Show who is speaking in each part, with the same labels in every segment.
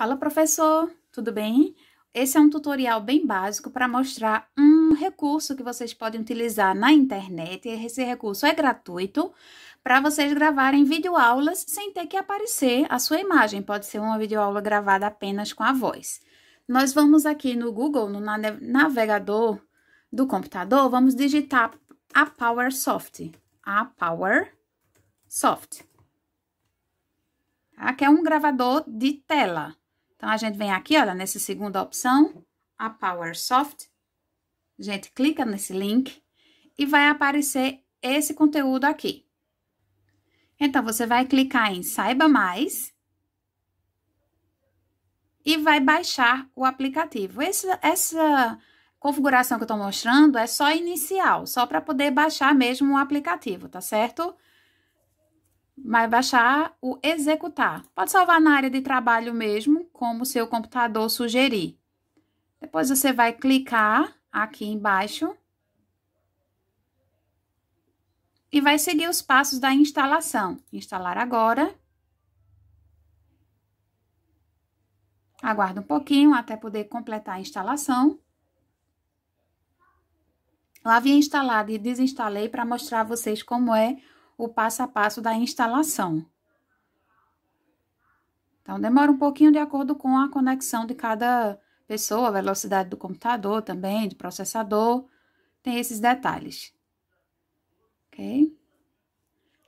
Speaker 1: Fala, professor! Tudo bem? Esse é um tutorial bem básico para mostrar um recurso que vocês podem utilizar na internet. Esse recurso é gratuito para vocês gravarem videoaulas sem ter que aparecer a sua imagem. Pode ser uma videoaula gravada apenas com a voz. Nós vamos aqui no Google, no navegador do computador, vamos digitar a PowerSoft. A PowerSoft. Aqui tá? é um gravador de tela. Então, a gente vem aqui, olha, nessa segunda opção, a PowerSoft. A gente clica nesse link e vai aparecer esse conteúdo aqui. Então, você vai clicar em Saiba Mais e vai baixar o aplicativo. Esse, essa configuração que eu estou mostrando é só inicial, só para poder baixar mesmo o aplicativo, tá certo? vai baixar o executar. Pode salvar na área de trabalho mesmo, como seu computador sugerir. Depois você vai clicar aqui embaixo e vai seguir os passos da instalação. Instalar agora. Aguarda um pouquinho até poder completar a instalação. Eu havia instalado e desinstalei para mostrar a vocês como é o passo a passo da instalação. Então, demora um pouquinho de acordo com a conexão de cada pessoa, a velocidade do computador também, do processador, tem esses detalhes. Ok?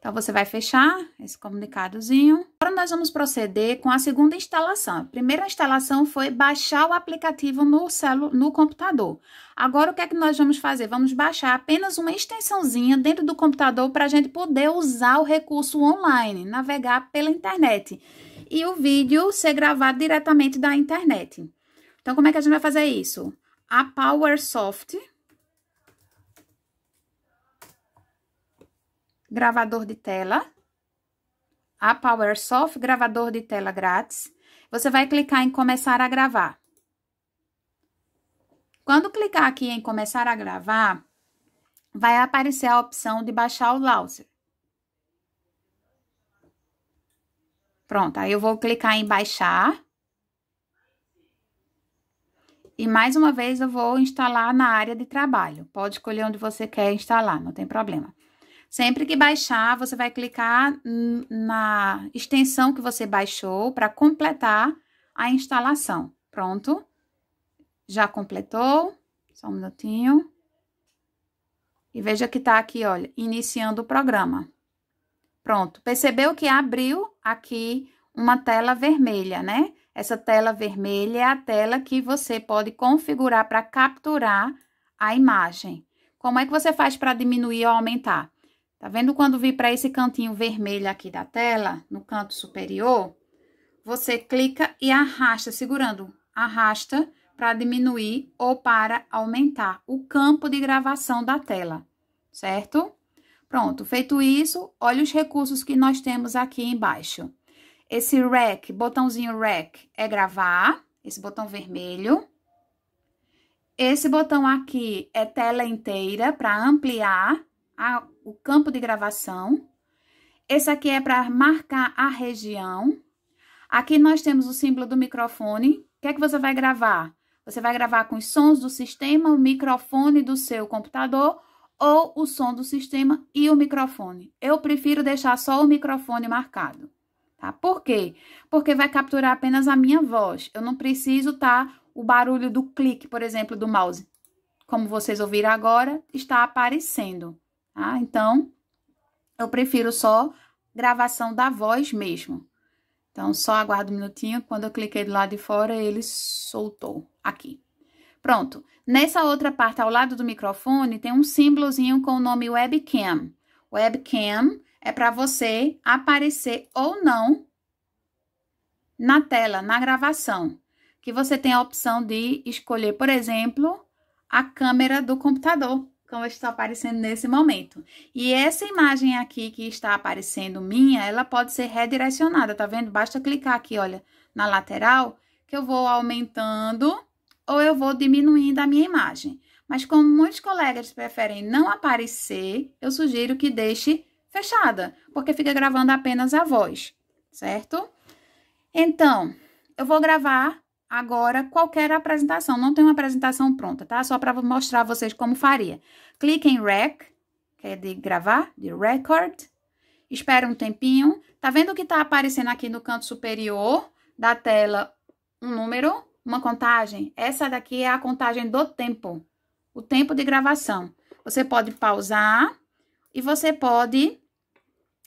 Speaker 1: Então, você vai fechar esse comunicadozinho. Agora, nós vamos proceder com a segunda instalação. A primeira instalação foi baixar o aplicativo no, celu no computador. Agora, o que é que nós vamos fazer? Vamos baixar apenas uma extensãozinha dentro do computador para a gente poder usar o recurso online, navegar pela internet. E o vídeo ser gravado diretamente da internet. Então, como é que a gente vai fazer isso? A PowerSoft gravador de tela, a PowerSoft, gravador de tela grátis. Você vai clicar em começar a gravar. Quando clicar aqui em começar a gravar, vai aparecer a opção de baixar o laser. Pronto, aí eu vou clicar em baixar. E mais uma vez eu vou instalar na área de trabalho. Pode escolher onde você quer instalar, não tem problema. Sempre que baixar, você vai clicar na extensão que você baixou para completar a instalação. Pronto. Já completou. Só um minutinho. E veja que tá aqui, olha, iniciando o programa. Pronto. Percebeu que abriu aqui uma tela vermelha, né? Essa tela vermelha é a tela que você pode configurar para capturar a imagem. Como é que você faz para diminuir ou aumentar? Tá vendo quando vir para esse cantinho vermelho aqui da tela, no canto superior? Você clica e arrasta, segurando, arrasta para diminuir ou para aumentar o campo de gravação da tela, certo? Pronto, feito isso, olha os recursos que nós temos aqui embaixo. Esse REC, botãozinho REC, é gravar, esse botão vermelho. Esse botão aqui é tela inteira para ampliar a o campo de gravação. Esse aqui é para marcar a região. Aqui nós temos o símbolo do microfone. O que é que você vai gravar? Você vai gravar com os sons do sistema, o microfone do seu computador ou o som do sistema e o microfone. Eu prefiro deixar só o microfone marcado. Tá? Por quê? Porque vai capturar apenas a minha voz. Eu não preciso tá o barulho do clique, por exemplo, do mouse. Como vocês ouviram agora, está aparecendo tá? Então, eu prefiro só gravação da voz mesmo. Então, só aguardo um minutinho. Quando eu cliquei do lado de fora, ele soltou aqui. Pronto. Nessa outra parte, ao lado do microfone, tem um símbolozinho com o nome webcam. Webcam é para você aparecer ou não na tela, na gravação. Que você tem a opção de escolher, por exemplo, a câmera do computador como eu estou aparecendo nesse momento. E essa imagem aqui que está aparecendo minha, ela pode ser redirecionada, tá vendo? Basta clicar aqui, olha, na lateral, que eu vou aumentando ou eu vou diminuindo a minha imagem. Mas como muitos colegas preferem não aparecer, eu sugiro que deixe fechada, porque fica gravando apenas a voz, certo? Então, eu vou gravar agora qualquer apresentação. Não tem uma apresentação pronta, tá? Só para mostrar a vocês como faria. Clique em Rec, que é de gravar, de Record. Espera um tempinho. Tá vendo que tá aparecendo aqui no canto superior da tela um número, uma contagem? Essa daqui é a contagem do tempo, o tempo de gravação. Você pode pausar e você pode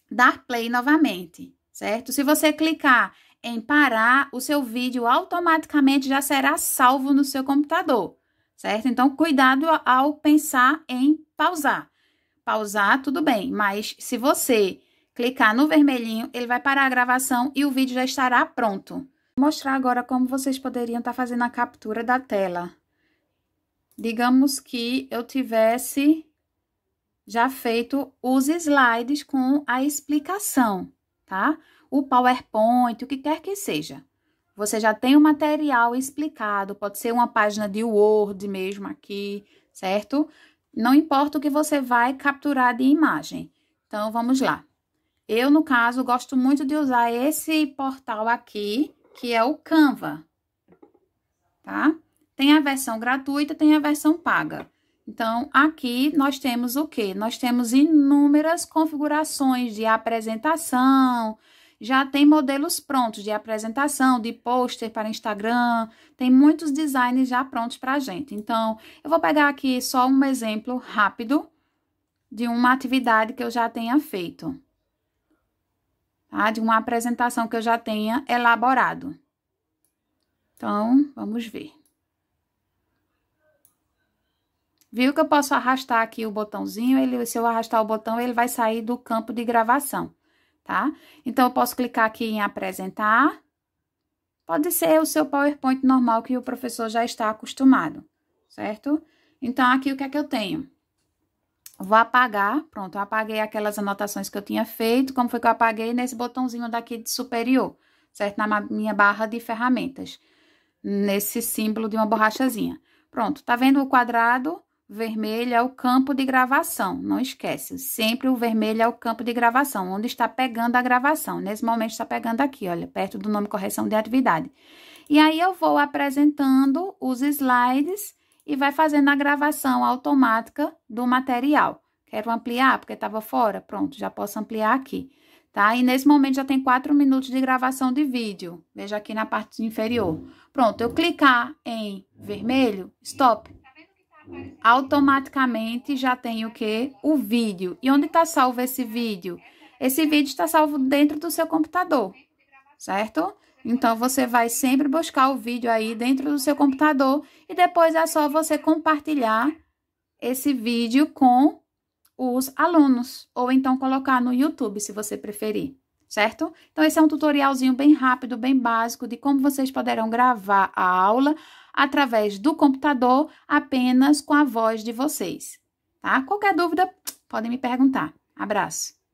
Speaker 1: dar play novamente, certo? Se você clicar em parar, o seu vídeo automaticamente já será salvo no seu computador, certo? Então, cuidado ao pensar em pausar. Pausar, tudo bem, mas se você clicar no vermelhinho, ele vai parar a gravação e o vídeo já estará pronto. Vou mostrar agora como vocês poderiam estar tá fazendo a captura da tela. Digamos que eu tivesse já feito os slides com a explicação, tá? o PowerPoint, o que quer que seja. Você já tem o material explicado, pode ser uma página de Word mesmo aqui, certo? Não importa o que você vai capturar de imagem. Então, vamos lá. Eu, no caso, gosto muito de usar esse portal aqui, que é o Canva, tá? Tem a versão gratuita, tem a versão paga. Então, aqui nós temos o quê? Nós temos inúmeras configurações de apresentação, já tem modelos prontos de apresentação, de pôster para Instagram, tem muitos designs já prontos para a gente. Então, eu vou pegar aqui só um exemplo rápido de uma atividade que eu já tenha feito, tá? De uma apresentação que eu já tenha elaborado. Então, vamos ver. Viu que eu posso arrastar aqui o botãozinho? Ele, se eu arrastar o botão, ele vai sair do campo de gravação tá? Então, eu posso clicar aqui em apresentar. Pode ser o seu PowerPoint normal que o professor já está acostumado, certo? Então, aqui o que é que eu tenho? Vou apagar, pronto, eu apaguei aquelas anotações que eu tinha feito, como foi que eu apaguei nesse botãozinho daqui de superior, certo? Na minha barra de ferramentas, nesse símbolo de uma borrachazinha. Pronto, tá vendo o quadrado? vermelho é o campo de gravação, não esquece. Sempre o vermelho é o campo de gravação, onde está pegando a gravação. Nesse momento está pegando aqui, olha, perto do nome correção de atividade. E aí eu vou apresentando os slides e vai fazendo a gravação automática do material. Quero ampliar porque estava fora, pronto, já posso ampliar aqui. Tá? E nesse momento já tem 4 minutos de gravação de vídeo. Veja aqui na parte inferior. Pronto, eu clicar em vermelho, stop, automaticamente já tem o que? O vídeo. E onde está salvo esse vídeo? Esse vídeo está salvo dentro do seu computador, certo? Então, você vai sempre buscar o vídeo aí dentro do seu computador e depois é só você compartilhar esse vídeo com os alunos ou então colocar no YouTube, se você preferir, certo? Então, esse é um tutorialzinho bem rápido, bem básico de como vocês poderão gravar a aula através do computador apenas com a voz de vocês, tá? Qualquer dúvida, podem me perguntar. Abraço.